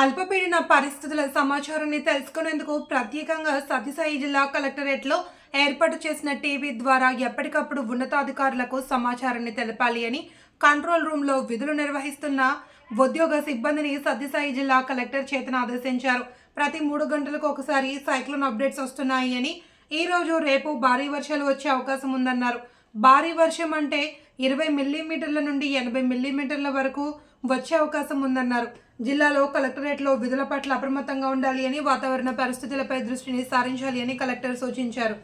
అల్పపీడన పరిస్థితుల సమాచారాన్ని తెలుసుకునేందుకు ప్రత్యేకంగా సత్యసాయి జిల్లా కలెక్టరేట్లో ఏర్పాటు చేసిన టీవీ ద్వారా ఎప్పటికప్పుడు ఉన్నతాధికారులకు సమాచారాన్ని తెలపాలి అని కంట్రోల్ రూమ్లో విధులు నిర్వహిస్తున్న ఉద్యోగ సిబ్బందిని సత్యసాయి జిల్లా కలెక్టర్ చేతన ఆదేశించారు ప్రతి మూడు గంటలకు ఒకసారి సైక్లోన్ అప్డేట్స్ వస్తున్నాయి అని ఈరోజు రేపు భారీ వర్షాలు వచ్చే అవకాశం ఉందన్నారు భారీ వర్షం అంటే ఇరవై మిల్లీమీటర్ల నుండి ఎనభై మిల్లీమీటర్ల వరకు వచ్చే అవకాశం ఉందన్నారు జిల్లాలో కలెక్టరేట్లో విధుల పట్ల అప్రమత్తంగా ఉండాలి అని వాతావరణ పరిస్థితులపై దృష్టిని సారించాలి అని కలెక్టర్ సూచించారు